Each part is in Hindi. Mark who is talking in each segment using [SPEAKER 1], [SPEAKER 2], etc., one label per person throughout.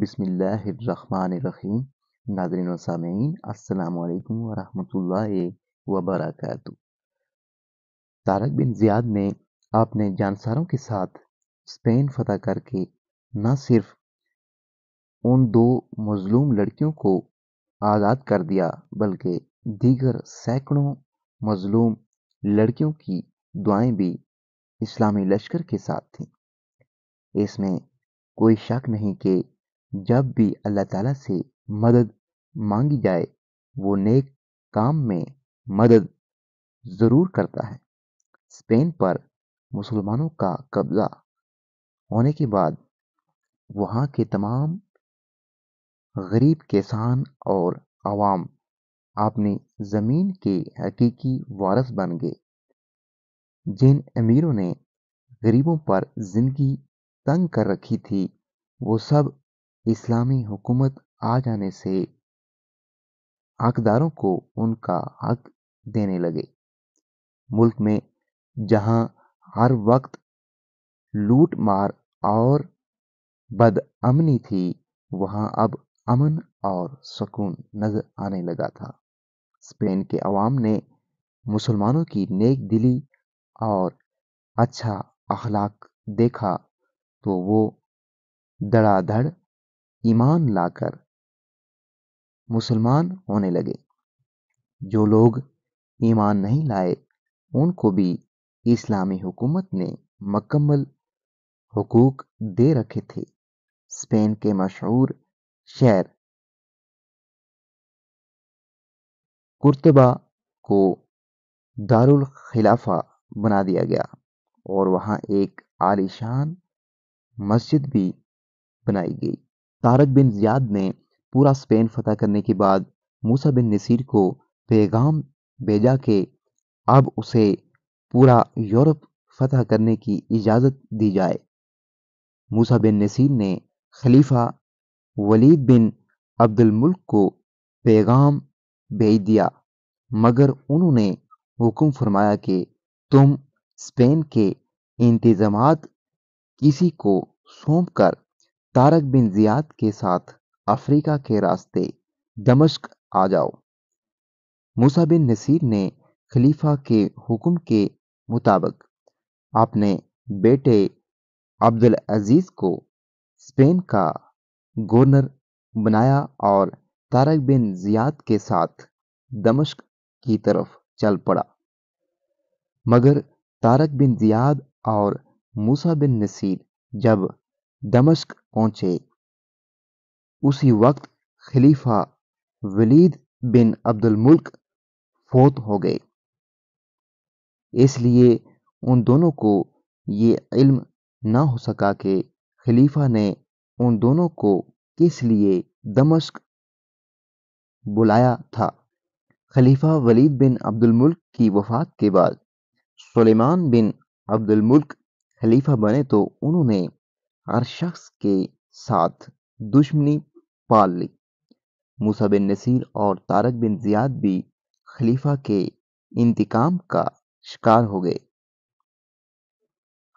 [SPEAKER 1] बिसमीम नाजरीन सामीन वरहमल वबरक तारक बिन ज़ियाद ने अपने जानसारों के साथ स्पेन फतह करके न सिर्फ उन दो मज़लूम लड़कियों को आज़ाद कर दिया बल्कि दीगर सैकड़ों मज़लूम लड़कियों की दुआएं भी इस्लामी लश्कर के साथ थीं इसमें कोई शक नहीं कि जब भी अल्लाह ताला से मदद मांगी जाए वो नेक काम में मदद ज़रूर करता है स्पेन पर मुसलमानों का कब्ज़ा होने के बाद वहाँ के तमाम गरीब किसान और आवाम अपनी ज़मीन के हकीकी वारस बन गए जिन अमीरों ने गरीबों पर जिंदगी तंग कर रखी थी वो सब इस्लामी हुकूमत आ जाने से हकदारों को उनका हक देने लगे मुल्क में जहां हर वक्त लूट मार और बदअमनी थी वहां अब अमन और सुकून नजर आने लगा था स्पेन के अवाम ने मुसलमानों की नेक दिली और अच्छा अखलाक देखा तो वो धड़ाधड़ ईमान लाकर मुसलमान होने लगे जो लोग ईमान नहीं लाए उनको भी इस्लामी हुकूमत ने मकम्मल हुकूक दे रखे थे स्पेन के मशहूर शहर कुर्तबा को दारुल खिलाफा बना दिया गया और वहां एक आलीशान मस्जिद भी बनाई गई तारक बिन जियाद ने पूरा स्पेन फतह करने के बाद मूसा बिन नसीर को पैगाम भेजा के अब उसे पूरा यूरोप फतह करने की इजाज़त दी जाए मूसा बिन नसीर ने खलीफा वलीद बिन अब्दुल मुल्क को पैगाम भेज दिया मगर उन्होंने हुक्म फरमाया कि तुम स्पेन के इंतजाम किसी को सौंप कर तारक बिन जियाद के साथ अफ्रीका के रास्ते दमश्क आ जाओ मूसा बिन नसीर ने खलीफा के हुक्म के मुताबिक अपने बेटे अब्दुल अजीज को स्पेन का गवर्नर बनाया और तारक बिन जियाद के साथ दमश्क की तरफ चल पड़ा मगर तारक बिन जियाद और मूसा बिन नसीर जब दमस्क पहुंचे उसी वक्त खलीफा वलीद बिन अब्दुल मुल्क फोत हो गए इसलिए उन दोनों को ये इल्म ना हो सका कि खलीफा ने उन दोनों को किस लिए दमस्क बुलाया था खलीफा वलीद बिन अब्दुल मुल्क की वफात के बाद सुलेमान बिन अब्दुल मुल्क खलीफा बने तो उन्होंने हर शख्स के साथ दुश्मनी पाल ली मूसा बिन नसीर और तारक बिन जियाद भी खलीफा के इंतकाम का शिकार हो गए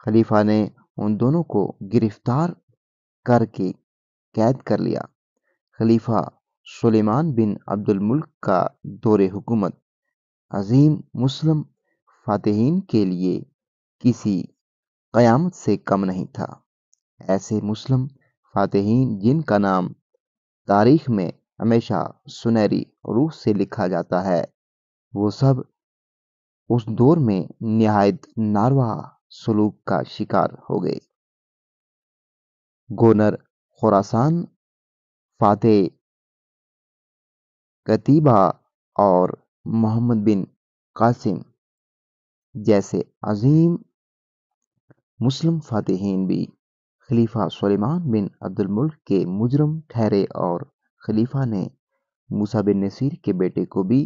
[SPEAKER 1] खलीफा ने उन दोनों को गिरफ्तार करके कैद कर लिया खलीफा सुलेमान बिन अब्दुल मुल्क का दौरे हुकूमत अजीम मुस्लिम फातहीन के लिए किसी क़यामत से कम नहीं था ऐसे मुस्लिम फातहन जिनका नाम तारीख में हमेशा सुनहरी रूप से लिखा जाता है वो सब उस दौर में नहायत नारवा सलूक का शिकार हो गए गोनर खुरासान फातेह कतीबा और मोहम्मद बिन कासिम जैसे अजीम मुस्लिम फातहन भी खलीफा सलेमान बिन अब्दुल मुल्क के मुजरम ठहरे और खलीफा ने मूसा बिन नसीर के बेटे को भी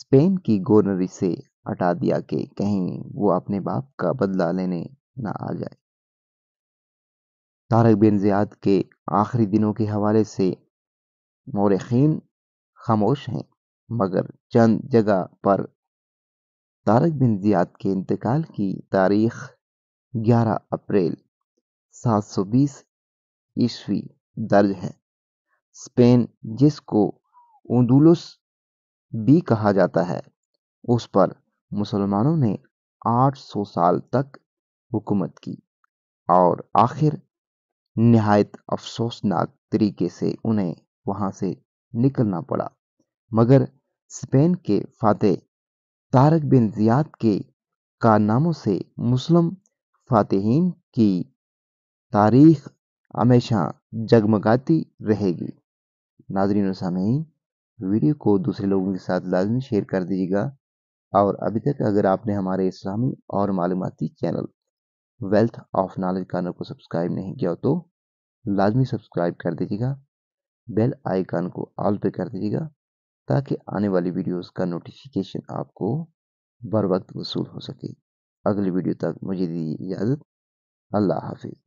[SPEAKER 1] स्पेन की गवर्नरी से हटा दिया कि कहीं वो अपने बाप का बदला लेने ना आ जाए तारक बिन ज़ियाद के आखिरी दिनों के हवाले से मौरखीन खामोश हैं मगर चंद जगह पर तारक बिन ज़ियाद के इंतकाल की तारीख 11 अप्रैल 720 ईस्वी दर्ज है स्पेन जिसको ओंदुलुस भी कहा जाता है उस पर मुसलमानों ने 800 साल तक हुकूमत की और आखिर नहायत अफसोसनाक तरीके से उन्हें वहां से निकलना पड़ा मगर स्पेन के फातह तारक बिन जियाद के कारनामों से मुस्लिम फातेहीन की तारीख हमेशा जगमगाती रहेगी नाजरीन सामी वीडियो को दूसरे लोगों के साथ लाजमी शेयर कर दीजिएगा और अभी तक अगर आपने हमारे इस्लामी और मालूमती channel wealth of knowledge corner को सब्सक्राइब नहीं किया तो लाजमी सब्सक्राइब कर दीजिएगा बेल आइकान को ऑल पे कर दीजिएगा ताकि आने वाली वीडियोस का नोटिफिकेशन आपको बर वक्त वसूल हो सके अगली वीडियो तक मुझे दीजिए इजाज़त अल्लाह हाफिज़